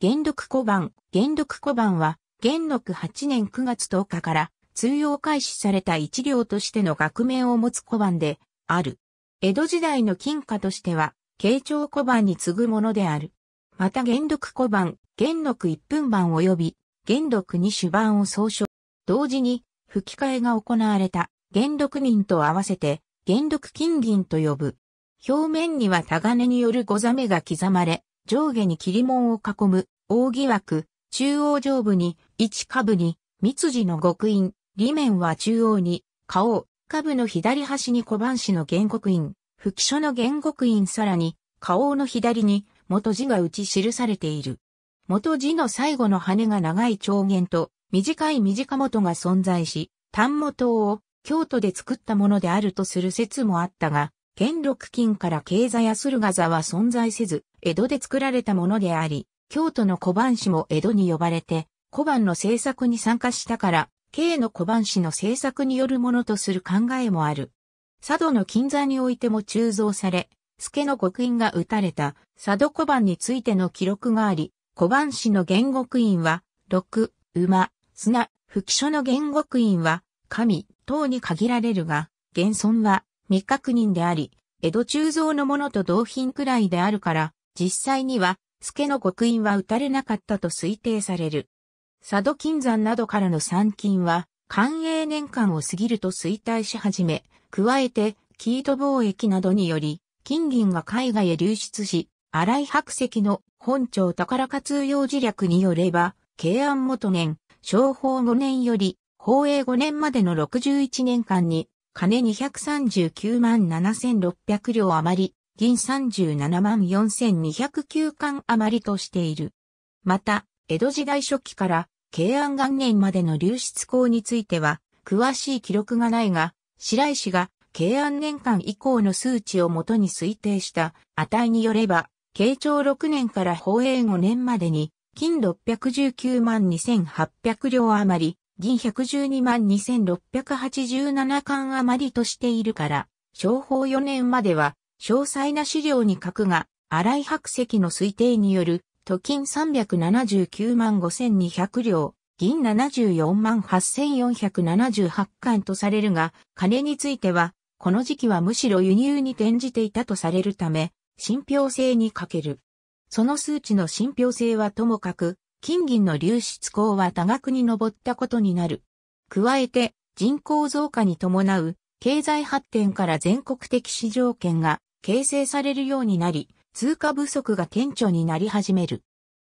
元禄小判、元禄小判は、元禄8年9月10日から通用開始された一両としての学名を持つ小判である。江戸時代の金貨としては、慶長小判に次ぐものである。また元禄小判、元禄一分版及び元禄二種版を総称。同時に、吹き替えが行われた元禄民と合わせて元禄金銀と呼ぶ。表面にはタガネによるござめが刻まれ、上下に切り門を囲む大疑惑、中央上部に、一下部に、密次の極印、裏面は中央に、花下部の左端に小判子の原告印、吹書の原告印さらに、花王の左に、元字が打ち記されている。元字の最後の羽が長い長弦と、短い短元が存在し、単元を京都で作ったものであるとする説もあったが、元禄金から経座や駿河座は存在せず、江戸で作られたものであり、京都の小判氏も江戸に呼ばれて、小判の制作に参加したから、京の小判氏の制作によるものとする考えもある。佐渡の金座においても鋳造され、助の極印が打たれた佐渡小判についての記録があり、小判氏の原獄印は、六、馬、砂、吹書の原獄印は、神、等に限られるが、現存は未確認であり、江戸鋳造のものと同品くらいであるから、実際には助の極印は打たれなかったと推定される。佐渡金山などからの参勤は、官営年間を過ぎると衰退し始め、加えて、キート貿易などにより、金銀が海外へ流出し、荒井白石の本庁宝活用事略によれば、慶安元年、商法5年より、宝永5年までの61年間に、金239万7600両余り、銀37万4209巻余りとしている。また、江戸時代初期から慶安元年までの流出港については、詳しい記録がないが、白石が慶安年間以降の数値をもとに推定した値によれば、慶長6年から宝永5年までに、金619万2800両余り、銀112万2687巻余りとしているから、商法4年までは詳細な資料に書くが、荒井白石の推定による、都金379万5200両、銀74万8478貫とされるが、金については、この時期はむしろ輸入に転じていたとされるため、信憑性に欠ける。その数値の信憑性はともかく、金銀の流出口は多額に上ったことになる。加えて、人口増加に伴う、経済発展から全国的市場権が形成されるようになり、通貨不足が顕著になり始める。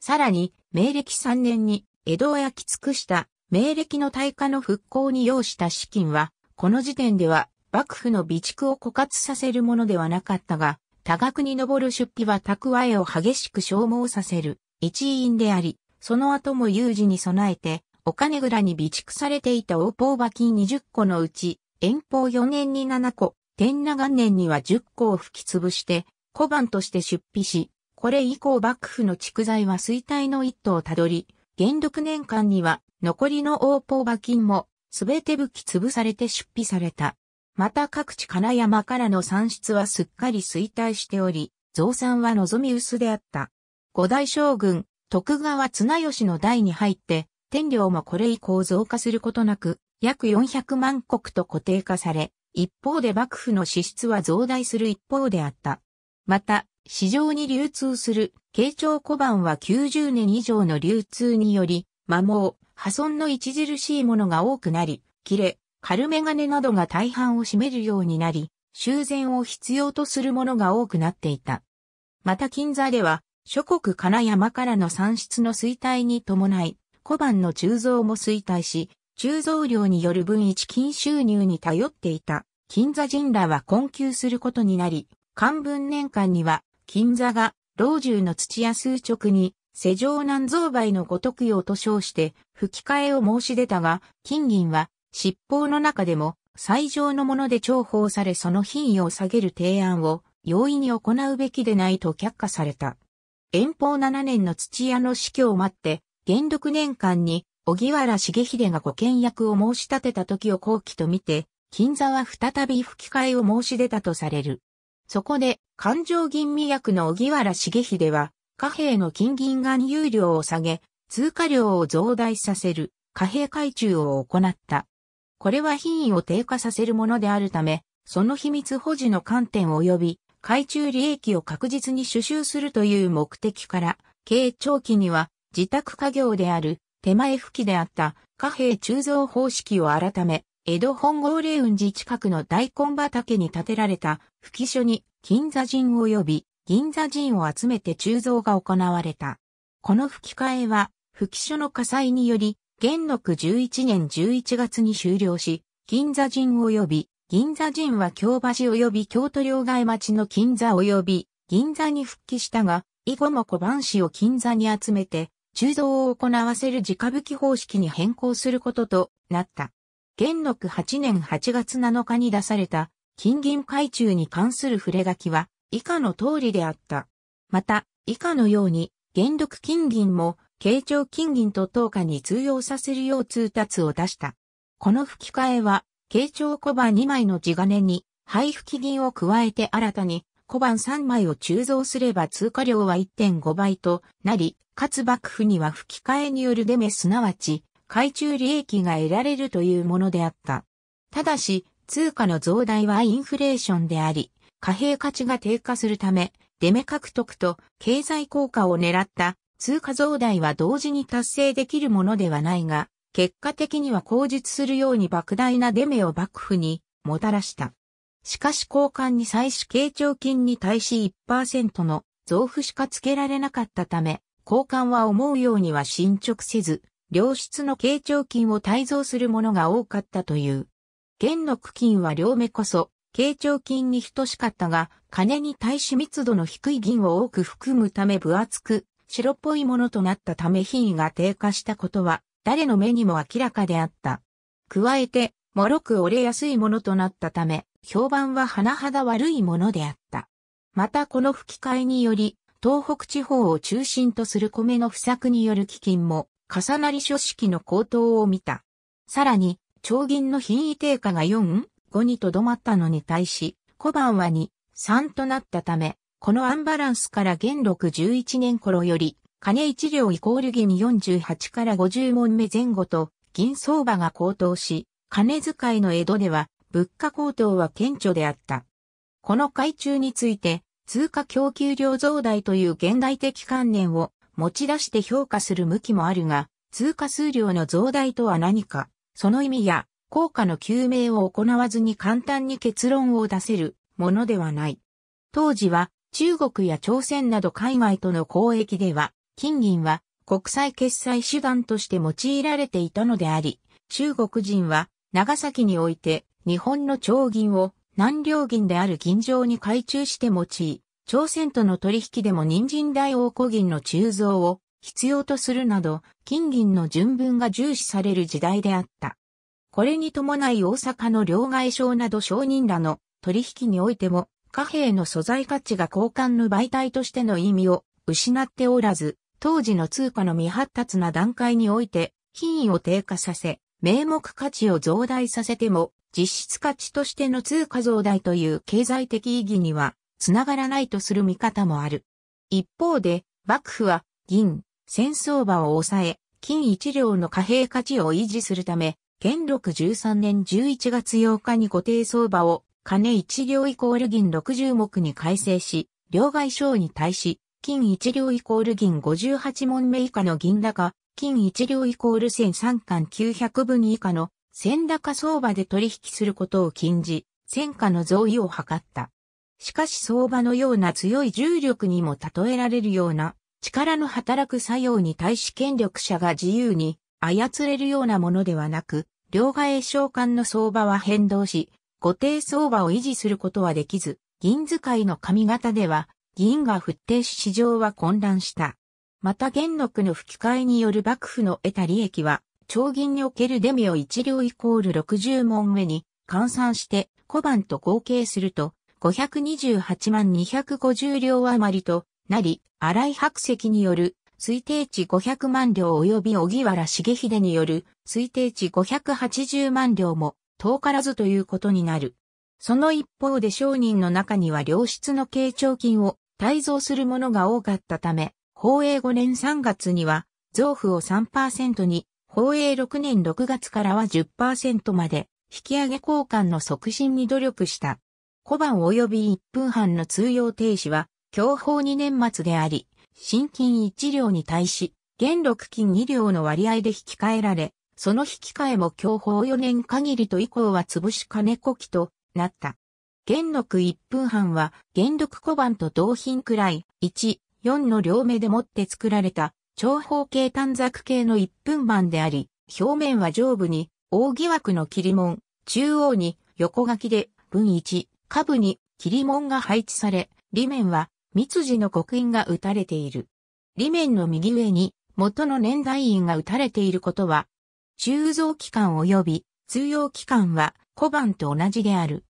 さらに、明暦3年に江戸を焼き尽くした明暦の大化の復興に要した資金は、この時点では幕府の備蓄を枯渇させるものではなかったが、多額に上る出費は蓄えを激しく消耗させる一因であり、その後も有事に備えて、お金蔵に備蓄されていた王法馬金20個のうち、遠方4年に7個、元和元年には10個を吹き潰して小判として出費し、これ以降幕府の蓄財は衰退の一途をたどり、元禄年間には残りの王砲馬金もすべて吹き潰されて出費された。また各地金山からの産出はすっかり衰退しており、増産は望み薄であった。五代将軍、徳川綱吉の代に入って、天領もこれ以降増加することなく、約400万石と固定化され、一方で幕府の支出は増大する一方であった。また、市場に流通する慶長小判は90年以上の流通により、摩耗、破損の著しいものが多くなり、切れ、軽メガネなどが大半を占めるようになり、修繕を必要とするものが多くなっていた。また金座では、諸国金山からの産出の衰退に伴い、小判の鋳造も衰退し、鋳造量による分一金収入に頼っていた。金座人らは困窮することになり、漢文年間には、金座が、老中の土屋数直に、世上南蔵梅のご徳用と称して、吹き替えを申し出たが、金銀は、執法の中でも、最上のもので重宝されその品位を下げる提案を、容易に行うべきでないと却下された。遠方7年の土屋の死去を待って、元禄年間に、小木原重秀が御見役を申し立てた時を後期と見て、金座は再び吹き替えを申し出たとされる。そこで、環状吟味役の荻原重秀は、貨幣の金銀岩有量を下げ、通貨量を増大させる貨幣改中を行った。これは品位を低下させるものであるため、その秘密保持の観点及び、海中利益を確実に収集するという目的から、営長期には自宅家業である手前吹きであった貨幣鋳造方式を改め、江戸本郷霊雲寺近くの大根畑に建てられた吹書に金座人及び銀座人を集めて鋳造が行われた。この吹き替えは吹書の火災により元禄11年11月に終了し、銀座人及び銀座人は京橋及び京都両替町の金座及び銀座に復帰したが、以後も小判市を金座に集めて、鋳造を行わせる直吹き方式に変更することとなった。元禄8年8月7日に出された金銀海中に関する触れ書きは以下の通りであった。また、以下のように元禄金銀も慶長金銀と等価に通用させるよう通達を出した。この吹き替えは、慶長小判2枚の地金に配布期銀を加えて新たに小判3枚を鋳造すれば通貨量は1.5倍となり、かつ幕府には吹き替えによるデメすなわち海中利益が得られるというものであった。ただし、通貨の増大はインフレーションであり、貨幣価値が低下するため、デメ獲得と経済効果を狙った通貨増大は同時に達成できるものではないが、結果的には口述するように莫大なデメを幕府にもたらした。しかし交換に際し慶聴金に対し1%の増付しか付けられなかったため、交換は思うようには進捗せず、良質の慶長金を帯造するものが多かったという。元の区金は両目こそ、慶長金に等しかったが、金に対し密度の低い銀を多く含むため分厚く、白っぽいものとなったため品位が低下したことは、誰の目にも明らかであった。加えて、もろく折れやすいものとなったため、評判は甚だ悪いものであった。またこの吹き替えにより、東北地方を中心とする米の不作による基金も重なり書式の高騰を見た。さらに、長銀の品位低下が4、5にとどまったのに対し、小判は2、3となったため、このアンバランスから元禄11年頃より、金1両イコール銀48から50問目前後と、銀相場が高騰し、金遣いの江戸では、物価高騰は顕著であった。この改中について、通貨供給量増大という現代的観念を持ち出して評価する向きもあるが、通貨数量の増大とは何か、その意味や、効果の究明を行わずに簡単に結論を出せるものではない。当時は、中国や朝鮮など海外との交易では、金銀は国際決済手段として用いられていたのであり、中国人は長崎において日本の長銀を南両銀である銀城に改鋳して用い、朝鮮との取引でも人参大王古銀の鋳造を必要とするなど、金銀の純分が重視される時代であった。これに伴い大阪の両替商など商人らの取引においても、貨幣の素材価値が交換の媒体としての意味を失っておらず、当時の通貨の未発達な段階において、品位を低下させ、名目価値を増大させても、実質価値としての通貨増大という経済的意義には繋がらないとする見方もある。一方で、幕府は銀、戦争場を抑え、金一両の貨幣価値を維持するため、元禄13年11月8日に固定相場を金一両イコール銀60目に改正し、両外商に対し、金一両イコール銀58問目以下の銀高、金一両イコール1003巻900分以下の千高相場で取引することを禁じ、戦火の増位を図った。しかし相場のような強い重力にも例えられるような力の働く作用に対し権力者が自由に操れるようなものではなく、両替償還の相場は変動し、固定相場を維持することはできず、銀使いの髪型では、銀が沸騰し市場は混乱した。また元禄の吹き替えによる幕府の得た利益は、長銀におけるデミを1両イコール60問目に換算して小判と合計すると、528万250両余りとなり、荒井白石による推定値500万両及び小木原重秀による推定値580万両も遠からずということになる。その一方で商人の中には良質の慶長金を滞増するものが多かったため、法営5年3月には増付を3%に、法営6年6月からは10%まで引き上げ交換の促進に努力した。小判及び1分半の通用停止は、強法2年末であり、新金1両に対し、元禄金2両の割合で引き換えられ、その引き換えも強法4年限りと以降は潰し金こきとなった。元禄1分半は、元禄小判と同品くらい、1、4の両目でもって作られた、長方形短冊形の1分版であり、表面は上部に、大疑惑の切り門、中央に横書きで、文1、下部に霧門が配置され、裏面は密字の刻印が打たれている。裏面の右上に元の年代印が打たれていることは、鋳造期間及び通用期間は小判と同じである。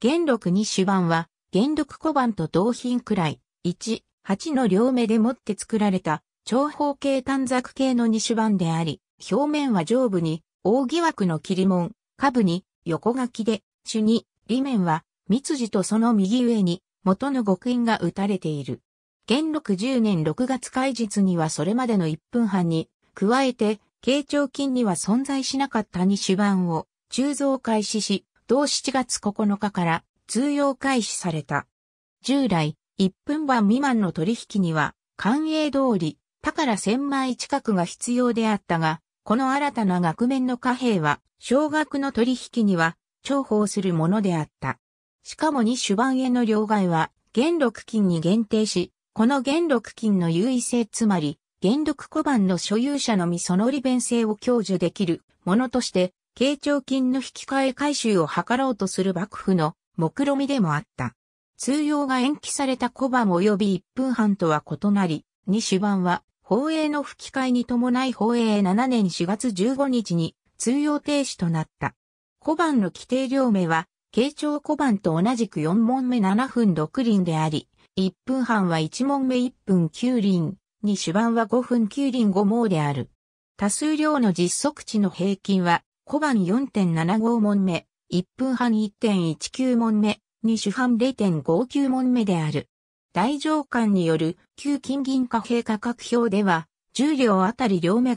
元禄に主版は元禄小判と同品くらい、1、8の両目でもって作られた長方形短冊形の二種板であり、表面は上部に大疑惑の切り門、下部に横書きで、主に、裏面は密次とその右上に、元の極印が打たれている。元禄10年6月開日にはそれまでの1分半に、加えて、慶長金には存在しなかった2手番を、鋳造開始し、同7月9日から通用開始された。従来、1分番未満の取引には、官営通り、宝1000枚近くが必要であったが、この新たな額面の貨幣は、少額の取引には、重宝するものであった。しかも2種番への両替は、元禄金に限定し、この元禄金の優位性つまり、元禄小判の所有者のみその利便性を享受できるものとして、慶長金の引き換え回収を図ろうとする幕府の目論みでもあった。通用が延期された小判及び1分半とは異なり、2種番は、法営の吹き替えに伴い法営7年4月15日に通用停止となった。小判の規定両名は、慶長小判と同じく4問目7分6輪であり、1分半は1問目1分9輪、2主版は5分9輪5毛である。多数量の実測値の平均は、小判4.75問目、1分半1.19問目、2主半0.59問目である。大上官による旧金銀貨幣価格表では、重量あたり両目5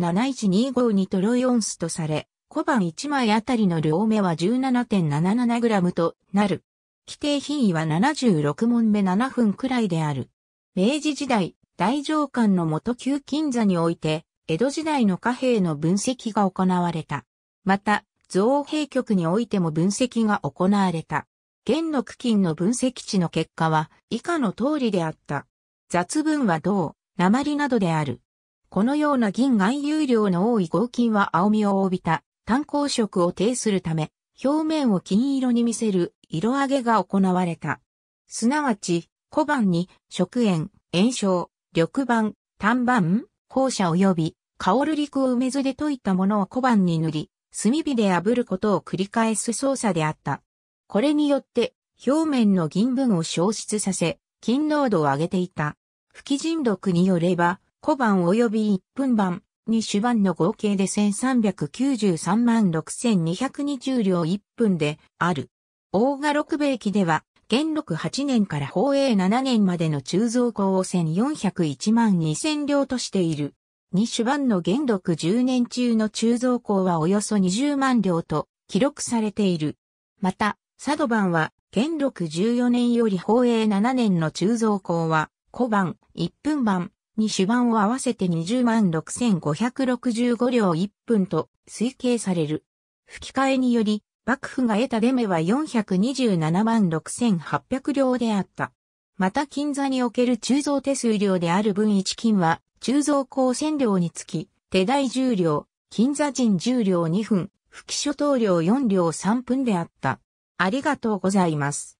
7 1 2 5にトロイオンスとされ、小判1枚あたりの両目は 17.77g となる。規定品位は76問目7分くらいである。明治時代、大上官の元旧金座において、江戸時代の貨幣の分析が行われた。また、造幣局においても分析が行われた。元区金の分析値の結果は以下の通りであった。雑文は銅、鉛などである。このような銀含有量の多い合金は青みを帯びた炭鉱色を呈するため、表面を金色に見せる色上げが行われた。すなわち、小判に食塩、炎症、緑板、炭板、校舎及び香る陸を梅酢で溶いたものを小判に塗り、炭火で炙ることを繰り返す操作であった。これによって表面の銀分を消失させ、金濃度を上げていた。不基人毒によれば、小判及び一分板、2手番の合計で1393万6220両1分である。大賀六兵衛では、元禄8年から宝永7年までの鋳造工を1401万2000両としている。二手番の元禄10年中の鋳造工はおよそ20万両と記録されている。また、佐渡版は元禄14年より宝永7年の鋳造工は、小版、1分版、に手番を合わせて20万6565両1分と推計される。吹き替えにより、幕府が得た出目は427万6800両であった。また金座における鋳造手数料である分1金は、鋳造光線料につき、手代10両、金座人10両2分、吹き諸島料4両3分であった。ありがとうございます。